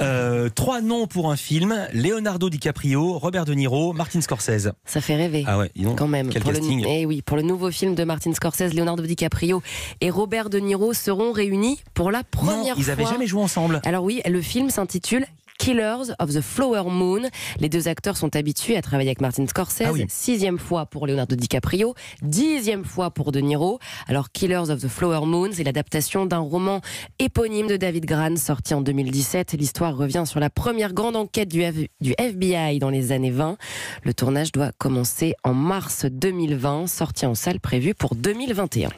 Euh, trois noms pour un film Leonardo DiCaprio, Robert De Niro, Martin Scorsese. Ça fait rêver. Ah ouais, quand même. Quel pour casting. Le, eh oui, pour le nouveau film de Martin Scorsese, Leonardo DiCaprio et Robert De Niro seront réunis pour la première fois. Ils n'avaient jamais joué ensemble. Alors oui, le film s'intitule Killers of the Flower Moon. Les deux acteurs sont habitués à travailler avec Martin Scorsese, ah sixième fois pour Leonardo DiCaprio, dixième fois pour De Niro. Alors Killers of the Flower Moon, c'est l'adaptation d'un roman éponyme de David Gran sorti en 2017. L'histoire revient sur la première grande enquête du, du FBI dans les années 20. Le tournage doit commencer en mars 2020, sorti en salle prévue pour 2021.